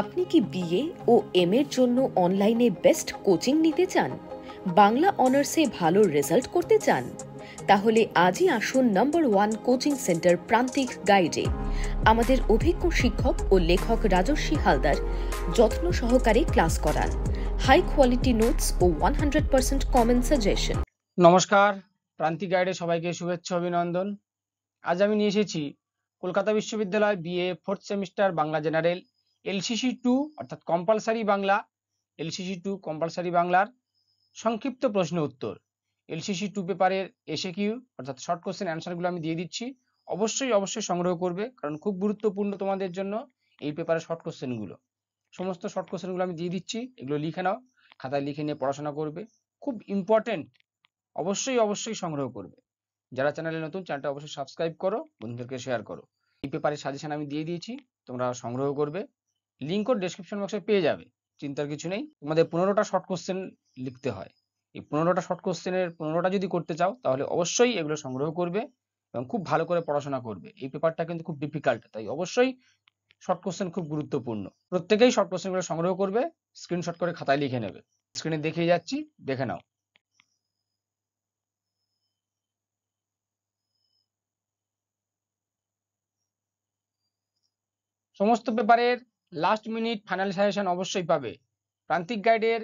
আপনি কি বিএ ও এম এর জন্য অনলাইনে বেস্ট কোচিং নিতে চান বাংলা অনার্সে ভালো রেজাল্ট করতে চান তাহলে আজই আসুন নম্বর ওয়ান কোচিং সেন্টার প্রান্তিক গাইডে আমাদের অভিজ্ঞ শিক্ষক ও লেখক রাজস্বী হালদার যত্ন সহকারে ক্লাস করান হাই কোয়ালিটি নোটস ও one hundred percent comment suggestion নমস্কার প্রান্তিক গাইডে সবাইকে শুভেচ্ছা অভিনন্দন আজ আমি নিয়ে এসেছি কলকাতা বিশ্ববিদ্যালয় BA fourth semester Bangla general LCC two অর্থাৎ compulsory Bangla LCC two compulsory বাংলার সংক্ষিপ্ত প্রশ্ন উত্তর এলসিসি টু পেপারের এসে কিউ অর্থাৎ শর্ট কোশ্চেন অ্যান্সারগুলো আমি দিয়ে দিচ্ছি অবশ্যই অবশ্যই সংগ্রহ করবে কারণ খুব গুরুত্বপূর্ণ তোমাদের জন্য এই পেপারের শর্ট কোশ্চেনগুলো সমস্ত শর্ট কোশ্চেনগুলো আমি দিয়ে দিচ্ছি এগুলো লিখে নাও খাতায় লিখে নিয়ে পড়াশোনা করবে খুব ইম্পর্টেন্ট অবশ্যই অবশ্যই সংগ্রহ করবে যারা চ্যানেলে নতুন চ্যানেলটা অবশ্যই সাবস্ক্রাইব করো বন্ধুদেরকে শেয়ার করো এই পেপারের সাজেশন আমি দিয়ে দিয়েছি তোমরা সংগ্রহ করবে ও ডেসক্রিপশন বক্সে পেয়ে যাবে চিন্তার কিছু নেই তোমাদের পনেরোটা শর্ট কোশ্চেন লিখতে হয় এই পনেরোটা শর্ট কোশ্চেনের পনেরোটা যদি করতে চাও তাহলে অবশ্যই এগুলো সংগ্রহ করবে এবং খুব ভালো করে পড়াশোনা করবে এই পেপারটা কিন্তু খুব ডিফিকাল্ট তাই অবশ্যই শর্ট কোশ্চেন খুব গুরুত্বপূর্ণ প্রত্যেকেই শর্ট কোশ্চেনগুলো সংগ্রহ করবে স্ক্রিনশট করে খাতায় লিখে নেবে স্ক্রিনে দেখিয়ে যাচ্ছি দেখে নাও সমস্ত পেপারের লাস্ট মিনিট ফাইনাল সাজেশন অবশ্যই পাবে প্রান্তিক গাইডের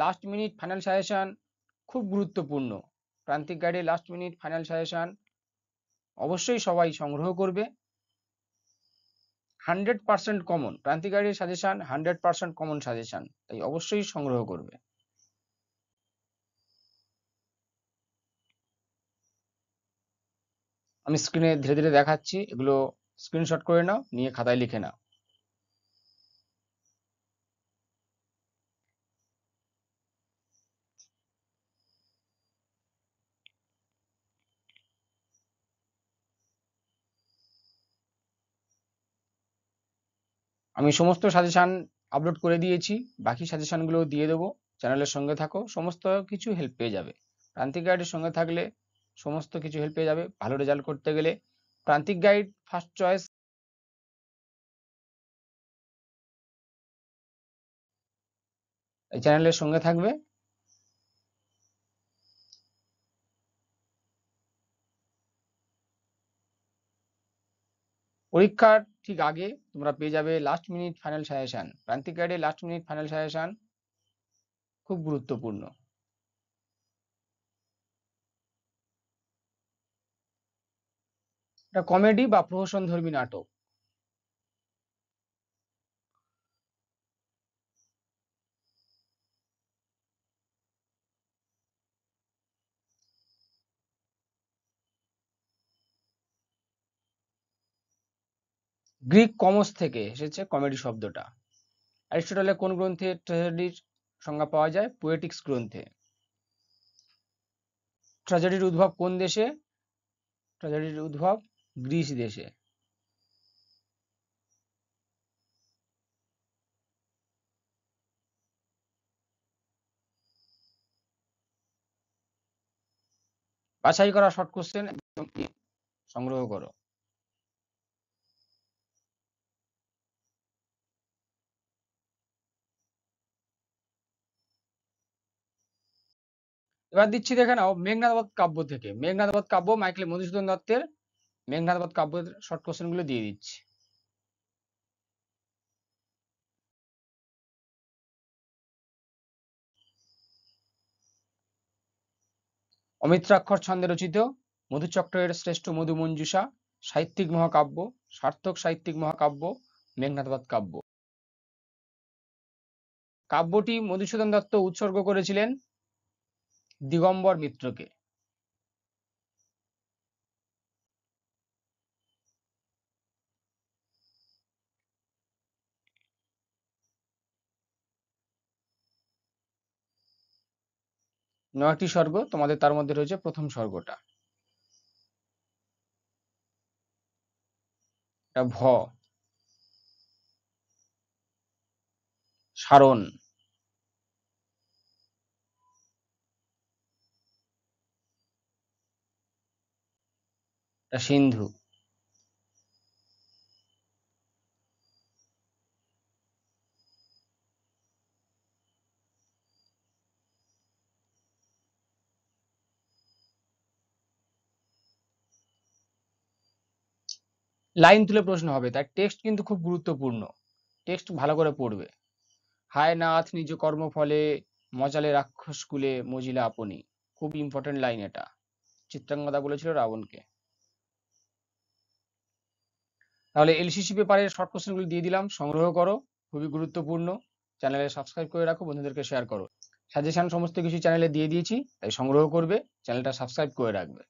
লাস্ট মিনিট ফাইনাল সাজেশন খুব গুরুত্বপূর্ণ প্রান্তিক গাইডের লাস্ট মিনিট ফাইনাল সাজেশন অবশ্যই সবাই সংগ্রহ করবে হান্ড্রেড পার্সেন্ট কমন প্রান্তিক গাইডের suggestion hundred percent common suggestion তাই অবশ্যই সংগ্রহ করবে আমি স্ক্রিনে ধীরে ধীরে দেখাচ্ছি এগুলো স্ক্রিনশট করে নাও নিয়ে খাতায় লিখে নাও আমি সমস্ত সাজেশান আপলোড করে দিয়েছি বাকি সাজেশানগুলো দিয়ে দেবো চ্যানেলের সঙ্গে থাকো সমস্ত কিছু হেল্প পেয়ে যাবে প্রান্তিক গাইডের সঙ্গে থাকলে সমস্ত কিছু হেল্প পেয়ে যাবে ভালো রেজাল্ট করতে গেলে প্রান্তিক গাইড ফার্স্ট চয়েস এই চ্যানেলের সঙ্গে থাকবে পরীক্ষার ঠিক আগে তোমরা পেয়ে যাবে last minute final suggestion Prantik গাইডে লাস্ট মিনিট ফাইনাল সাজেশান খুব গুরুত্বপূর্ণ একটা কমেডি বা প্রহসনধর্মী নাটক গ্রিক কমস থেকে এসেছে কমেডি শব্দটা অ্যারিস্টটলের কোন গ্রন্থে ট্র্যাজেডির সংজ্ঞা পাওয়া যায় পোয়েটিক্স গ্রন্থে ট্র্যাজেডির উদ্ভব কোন দেশে ট্র্যাজেডির উদ্ভব গ্রিস দেশে বাছাই করা শর্ট কোশ্চেন সংগ্রহ করো এবার দিচ্ছি দেখে নাও মেঘনাথবাদ কাব্য থেকে মেঘনাথবাদ কাব্য মাইকেল মধুসূদন দত্তের মেঘনাথবাদ কাব্যের শর্ট গুলো দিয়ে দিচ্ছি অমিত্রাক্ষর ছন্দে রচিত মধুচক্রের শ্রেষ্ঠ মধু মঞ্জুষা সাহিত্যিক মহাকাব্য সার্থক সাহিত্যিক মহাকাব্য মেঘনাথবাদ কাব্য কাব্যটি মধুসূদন দত্ত উৎসর্গ করেছিলেন দিগম্বর মিত্রকে নয়টি স্বর্গ তোমাদের তার মধ্যে রয়েছে প্রথম স্বর্গটা ভ সারণ একটা সিন্ধু লাইন তুলে প্রশ্ন হবে তার টেক্সট কিন্তু খুব গুরুত্বপূর্ণ টেক্সট ভালো করে পড়বে হায় নাথ নিজ কর্মফলে মজালে রাক্ষস কুলে মজিলা আপনি খুব ইম্পর্টেন্ট লাইন এটা চিত্রাঙ্গদা বলেছিল রাবণকে তাহলে এলসিসি পেপারের শর্ট কোশ্চেনগুলো দিয়ে দিলাম সংগ্রহ করো খুবই গুরুত্বপূর্ণ চ্যানেলে সাবস্ক্রাইব করে রাখো বন্ধুদেরকে শেয়ার করো সাজেশন সমস্ত কিছু চ্যানেলে দিয়ে দিয়েছি তাই সংগ্রহ করবে চ্যানেলটা সাবস্ক্রাইব করে রাখবে